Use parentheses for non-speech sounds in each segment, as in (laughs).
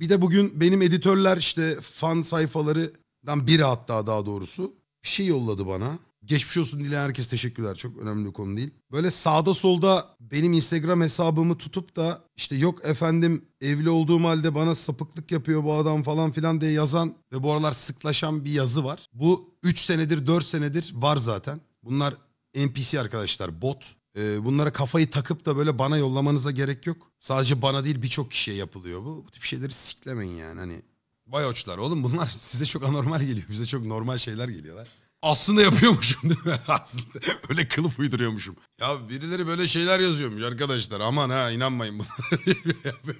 Bir de bugün benim editörler işte fan sayfalarından biri hatta daha doğrusu bir şey yolladı bana. Geçmiş olsun dileyen herkes teşekkürler. Çok önemli bir konu değil. Böyle sağda solda benim Instagram hesabımı tutup da işte yok efendim evli olduğum halde bana sapıklık yapıyor bu adam falan filan diye yazan ve bu aralar sıklaşan bir yazı var. Bu 3 senedir 4 senedir var zaten. Bunlar NPC arkadaşlar bot. E, bunlara kafayı takıp da böyle bana yollamanıza gerek yok. Sadece bana değil birçok kişiye yapılıyor bu. Bu tip şeyleri siklemeyin yani hani. Bayoçlar oğlum bunlar (laughs) size çok anormal geliyor. Bize çok normal şeyler geliyorlar. Aslında yapıyormuşum değil mi? (laughs) Aslında böyle kılıf uyduruyormuşum. Ya birileri böyle şeyler yazıyormuş arkadaşlar. Aman ha inanmayın bunlara (laughs) şey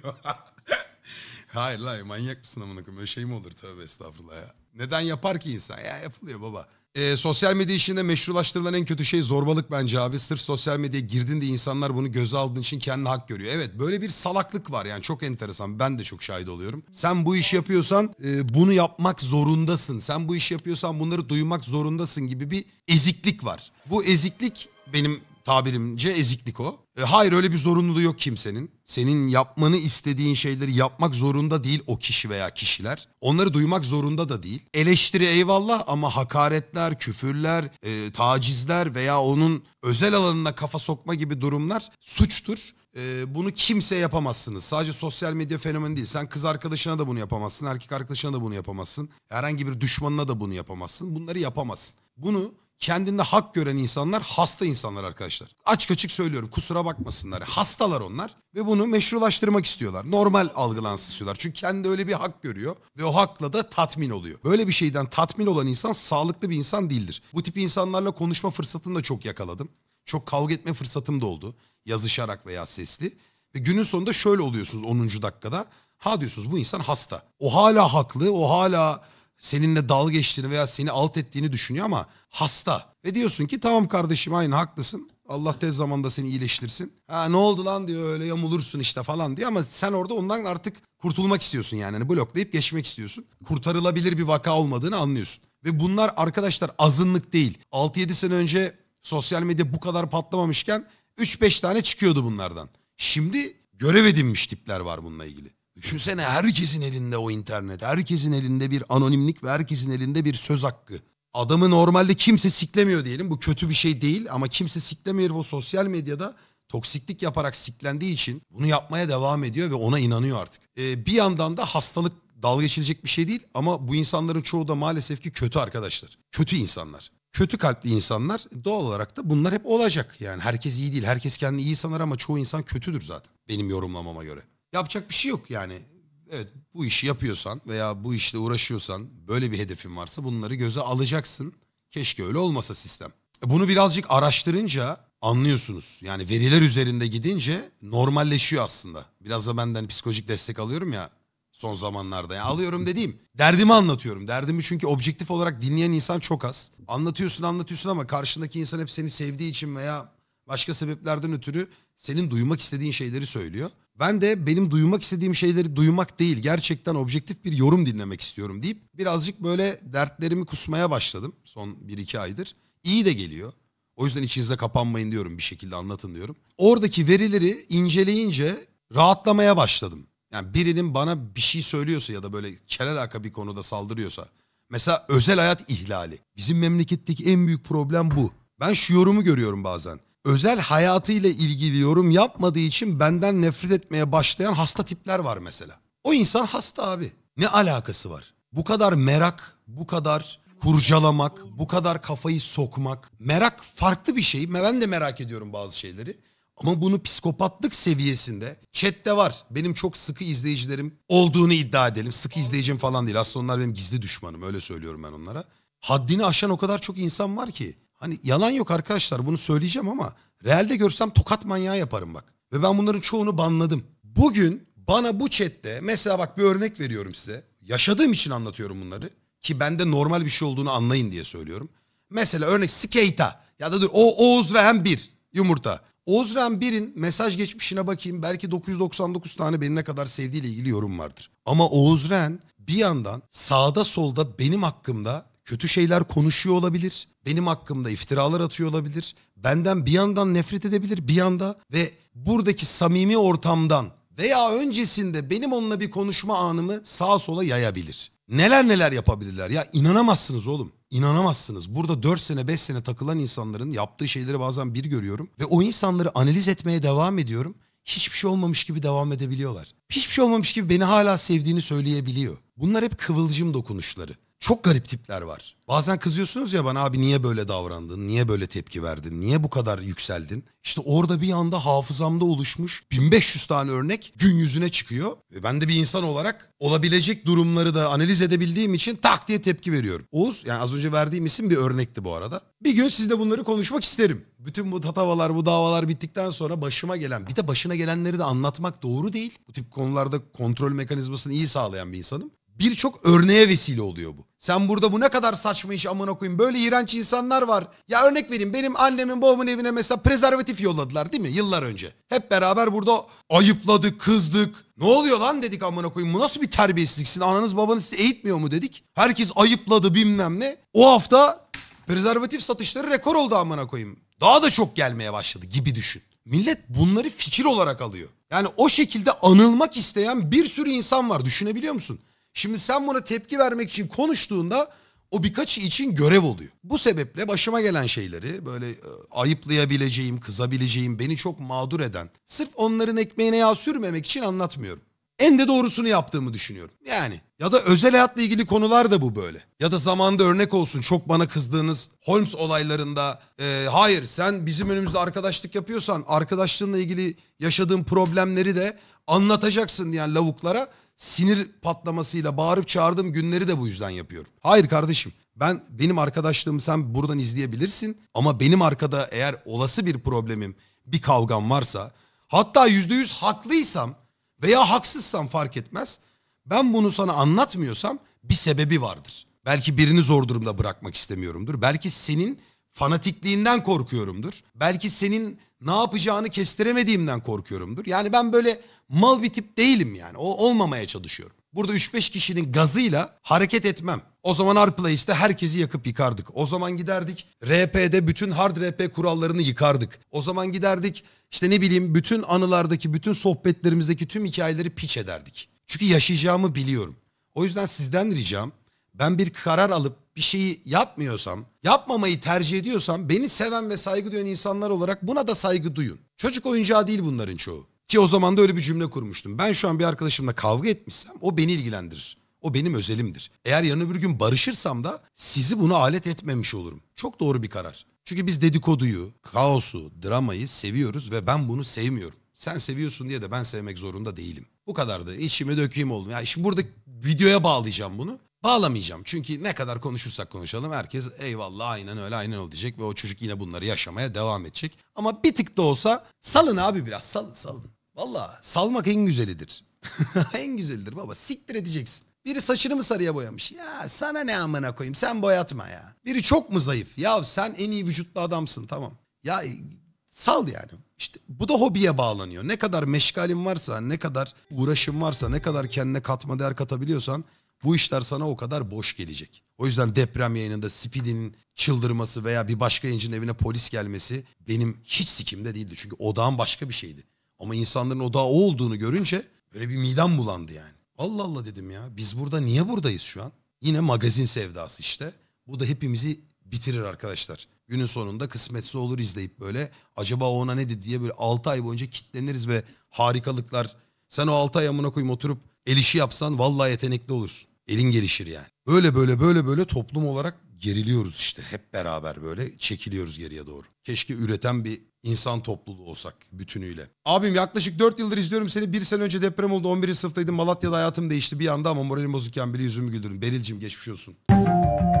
Hayır lan manyak mısın amına koyayım? Öyle şey mi olur tövbe estağfurullah ya. Neden yapar ki insan? Ya yapılıyor baba. E, sosyal medya işinde meşrulaştırılan en kötü şey zorbalık bence abi. Sırf sosyal medyaya girdin de insanlar bunu göze aldığın için kendi hak görüyor. Evet böyle bir salaklık var yani çok enteresan. Ben de çok şahit oluyorum. Sen bu iş yapıyorsan e, bunu yapmak zorundasın. Sen bu iş yapıyorsan bunları duymak zorundasın gibi bir eziklik var. Bu eziklik benim tabirimce eziklik o. E, hayır öyle bir zorunluluğu yok kimsenin. Senin yapmanı istediğin şeyleri yapmak zorunda değil o kişi veya kişiler. Onları duymak zorunda da değil. Eleştiri eyvallah ama hakaretler, küfürler, e, tacizler veya onun özel alanına kafa sokma gibi durumlar suçtur. E, bunu kimse yapamazsınız. Sadece sosyal medya fenomeni değil. Sen kız arkadaşına da bunu yapamazsın, erkek arkadaşına da bunu yapamazsın. Herhangi bir düşmanına da bunu yapamazsın. Bunları yapamazsın. Bunu kendinde hak gören insanlar hasta insanlar arkadaşlar. Açık açık söylüyorum kusura bakmasınlar. Hastalar onlar ve bunu meşrulaştırmak istiyorlar. Normal algılansın istiyorlar. Çünkü kendi öyle bir hak görüyor ve o hakla da tatmin oluyor. Böyle bir şeyden tatmin olan insan sağlıklı bir insan değildir. Bu tip insanlarla konuşma fırsatını da çok yakaladım. Çok kavga etme fırsatım da oldu. Yazışarak veya sesli. Ve günün sonunda şöyle oluyorsunuz 10. dakikada. Ha diyorsunuz bu insan hasta. O hala haklı, o hala seninle dal geçtiğini veya seni alt ettiğini düşünüyor ama hasta. Ve diyorsun ki tamam kardeşim aynı haklısın. Allah tez zamanda seni iyileştirsin. Ha ne oldu lan diyor öyle yamulursun işte falan diyor ama sen orada ondan artık kurtulmak istiyorsun yani. Hani bloklayıp geçmek istiyorsun. Kurtarılabilir bir vaka olmadığını anlıyorsun. Ve bunlar arkadaşlar azınlık değil. 6-7 sene önce sosyal medya bu kadar patlamamışken 3-5 tane çıkıyordu bunlardan. Şimdi görev edinmiş tipler var bununla ilgili. Düşünsene herkesin elinde o internet. Herkesin elinde bir anonimlik ve herkesin elinde bir söz hakkı. Adamı normalde kimse siklemiyor diyelim. Bu kötü bir şey değil ama kimse siklemiyor. O sosyal medyada toksiklik yaparak siklendiği için bunu yapmaya devam ediyor ve ona inanıyor artık. Ee, bir yandan da hastalık dalga geçilecek bir şey değil ama bu insanların çoğu da maalesef ki kötü arkadaşlar. Kötü insanlar. Kötü kalpli insanlar doğal olarak da bunlar hep olacak. Yani herkes iyi değil. Herkes kendini iyi sanar ama çoğu insan kötüdür zaten benim yorumlamama göre yapacak bir şey yok yani. Evet bu işi yapıyorsan veya bu işle uğraşıyorsan böyle bir hedefin varsa bunları göze alacaksın. Keşke öyle olmasa sistem. E, bunu birazcık araştırınca anlıyorsunuz. Yani veriler üzerinde gidince normalleşiyor aslında. Biraz da benden psikolojik destek alıyorum ya son zamanlarda. Yani alıyorum dediğim derdimi anlatıyorum. Derdimi çünkü objektif olarak dinleyen insan çok az. Anlatıyorsun anlatıyorsun ama karşındaki insan hep seni sevdiği için veya başka sebeplerden ötürü senin duymak istediğin şeyleri söylüyor. Ben de benim duymak istediğim şeyleri duymak değil, gerçekten objektif bir yorum dinlemek istiyorum deyip birazcık böyle dertlerimi kusmaya başladım son 1-2 aydır. İyi de geliyor. O yüzden içinizde kapanmayın diyorum bir şekilde anlatın diyorum. Oradaki verileri inceleyince rahatlamaya başladım. Yani birinin bana bir şey söylüyorsa ya da böyle kerelaka bir konuda saldırıyorsa. Mesela özel hayat ihlali. Bizim memleketteki en büyük problem bu. Ben şu yorumu görüyorum bazen özel hayatıyla ilgili yorum yapmadığı için benden nefret etmeye başlayan hasta tipler var mesela. O insan hasta abi. Ne alakası var? Bu kadar merak, bu kadar kurcalamak, bu kadar kafayı sokmak. Merak farklı bir şey. Ben de merak ediyorum bazı şeyleri. Ama bunu psikopatlık seviyesinde chatte var. Benim çok sıkı izleyicilerim olduğunu iddia edelim. Sıkı izleyicim falan değil. Aslında onlar benim gizli düşmanım. Öyle söylüyorum ben onlara. Haddini aşan o kadar çok insan var ki. Hani yalan yok arkadaşlar bunu söyleyeceğim ama realde görsem tokat manyağı yaparım bak. Ve ben bunların çoğunu banladım. Bugün bana bu chatte mesela bak bir örnek veriyorum size. Yaşadığım için anlatıyorum bunları. Ki bende normal bir şey olduğunu anlayın diye söylüyorum. Mesela örnek Skeita ya da dur o Oğuz Rehem 1 yumurta. Oğuz Rehem 1'in mesaj geçmişine bakayım belki 999 tane benimle kadar sevdiğiyle ilgili yorum vardır. Ama Oğuz Rehem bir yandan sağda solda benim hakkımda kötü şeyler konuşuyor olabilir. Benim hakkımda iftiralar atıyor olabilir. Benden bir yandan nefret edebilir bir yanda ve buradaki samimi ortamdan veya öncesinde benim onunla bir konuşma anımı sağa sola yayabilir. Neler neler yapabilirler ya inanamazsınız oğlum. İnanamazsınız. Burada 4 sene 5 sene takılan insanların yaptığı şeyleri bazen bir görüyorum ve o insanları analiz etmeye devam ediyorum. Hiçbir şey olmamış gibi devam edebiliyorlar. Hiçbir şey olmamış gibi beni hala sevdiğini söyleyebiliyor. Bunlar hep kıvılcım dokunuşları çok garip tipler var. Bazen kızıyorsunuz ya bana abi niye böyle davrandın, niye böyle tepki verdin, niye bu kadar yükseldin? İşte orada bir anda hafızamda oluşmuş 1500 tane örnek gün yüzüne çıkıyor. Ve ben de bir insan olarak olabilecek durumları da analiz edebildiğim için tak diye tepki veriyorum. Oğuz yani az önce verdiğim isim bir örnekti bu arada. Bir gün sizle bunları konuşmak isterim. Bütün bu tatavalar, bu davalar bittikten sonra başıma gelen, bir de başına gelenleri de anlatmak doğru değil. Bu tip konularda kontrol mekanizmasını iyi sağlayan bir insanım birçok örneğe vesile oluyor bu. Sen burada bu ne kadar saçma iş amına koyayım. Böyle iğrenç insanlar var. Ya örnek vereyim benim annemin babamın evine mesela prezervatif yolladılar değil mi yıllar önce. Hep beraber burada ayıpladık, kızdık. Ne oluyor lan dedik amına koyayım. Bu nasıl bir terbiyesizliksin? Ananız babanız sizi eğitmiyor mu dedik. Herkes ayıpladı bilmem ne. O hafta prezervatif satışları rekor oldu amına koyayım. Daha da çok gelmeye başladı gibi düşün. Millet bunları fikir olarak alıyor. Yani o şekilde anılmak isteyen bir sürü insan var düşünebiliyor musun? Şimdi sen buna tepki vermek için konuştuğunda o birkaç için görev oluyor. Bu sebeple başıma gelen şeyleri böyle e, ayıplayabileceğim, kızabileceğim, beni çok mağdur eden, sırf onların ekmeğine yağ sürmemek için anlatmıyorum. En de doğrusunu yaptığımı düşünüyorum. Yani ya da özel hayatla ilgili konular da bu böyle. Ya da zamanda örnek olsun çok bana kızdığınız Holmes olaylarında e, hayır sen bizim önümüzde arkadaşlık yapıyorsan arkadaşlığınla ilgili yaşadığın problemleri de anlatacaksın diyen lavuklara sinir patlamasıyla bağırıp çağırdığım günleri de bu yüzden yapıyorum. Hayır kardeşim ben benim arkadaşlığımı sen buradan izleyebilirsin ama benim arkada eğer olası bir problemim bir kavgam varsa hatta yüzde yüz haklıysam veya haksızsam fark etmez ben bunu sana anlatmıyorsam bir sebebi vardır. Belki birini zor durumda bırakmak istemiyorumdur. Belki senin fanatikliğinden korkuyorumdur. Belki senin ne yapacağını kestiremediğimden korkuyorumdur. Yani ben böyle mal bir tip değilim yani. O olmamaya çalışıyorum. Burada 3-5 kişinin gazıyla hareket etmem. O zaman Arplace'de herkesi yakıp yıkardık. O zaman giderdik RP'de bütün hard RP kurallarını yıkardık. O zaman giderdik işte ne bileyim bütün anılardaki, bütün sohbetlerimizdeki tüm hikayeleri piç ederdik. Çünkü yaşayacağımı biliyorum. O yüzden sizden ricam ben bir karar alıp bir şeyi yapmıyorsam, yapmamayı tercih ediyorsam beni seven ve saygı duyan insanlar olarak buna da saygı duyun. Çocuk oyuncağı değil bunların çoğu. Ki o zaman da öyle bir cümle kurmuştum. Ben şu an bir arkadaşımla kavga etmişsem o beni ilgilendirir. O benim özelimdir. Eğer yarın bir gün barışırsam da sizi buna alet etmemiş olurum. Çok doğru bir karar. Çünkü biz dedikoduyu, kaosu, dramayı seviyoruz ve ben bunu sevmiyorum. Sen seviyorsun diye de ben sevmek zorunda değilim. Bu kadar da içimi dökeyim oğlum. Ya şimdi burada videoya bağlayacağım bunu. Bağlamayacağım çünkü ne kadar konuşursak konuşalım herkes eyvallah aynen öyle aynen öyle diyecek ve o çocuk yine bunları yaşamaya devam edecek. Ama bir tık da olsa salın abi biraz salın salın. Valla salmak en güzelidir. (laughs) en güzelidir baba siktir edeceksin. Biri saçını mı sarıya boyamış? Ya sana ne amına koyayım sen boyatma ya. Biri çok mu zayıf? Ya sen en iyi vücutlu adamsın tamam. Ya e, sal yani. İşte bu da hobiye bağlanıyor. Ne kadar meşgalin varsa, ne kadar uğraşın varsa, ne kadar kendine katma değer katabiliyorsan bu işler sana o kadar boş gelecek. O yüzden deprem yayınında Speedy'nin çıldırması veya bir başka yayıncının evine polis gelmesi benim hiç sikimde değildi. Çünkü odağım başka bir şeydi. Ama insanların odağı o olduğunu görünce böyle bir midem bulandı yani. Allah Allah dedim ya biz burada niye buradayız şu an? Yine magazin sevdası işte. Bu da hepimizi bitirir arkadaşlar. Günün sonunda kısmetse olur izleyip böyle acaba ona ne dedi diye böyle 6 ay boyunca kitleniriz ve harikalıklar. Sen o 6 ay amına koyayım oturup El işi yapsan vallahi yetenekli olursun. Elin gelişir yani. Böyle böyle böyle böyle toplum olarak geriliyoruz işte hep beraber böyle çekiliyoruz geriye doğru. Keşke üreten bir insan topluluğu olsak bütünüyle. Abim yaklaşık 4 yıldır izliyorum seni. Bir sene önce deprem oldu 11. sınıftaydım. Malatya'da hayatım değişti bir anda ama moralim bozukken bile yüzümü güldürdüm. Beril'cim geçmiş olsun.